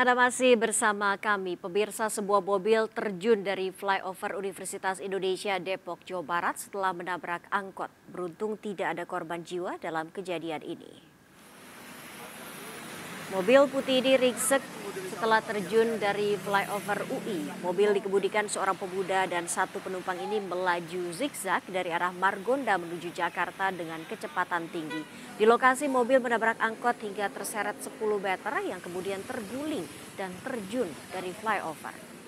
Anda masih bersama kami, pemirsa sebuah mobil terjun dari flyover Universitas Indonesia Depok, Jawa Barat setelah menabrak angkot. Beruntung tidak ada korban jiwa dalam kejadian ini. Mobil putih ini ringsek setelah terjun dari flyover UI. Mobil dikemudikan seorang pemuda dan satu penumpang ini melaju zigzag dari arah Margonda menuju Jakarta dengan kecepatan tinggi. Di lokasi mobil menabrak angkot hingga terseret 10 meter yang kemudian terguling dan terjun dari flyover.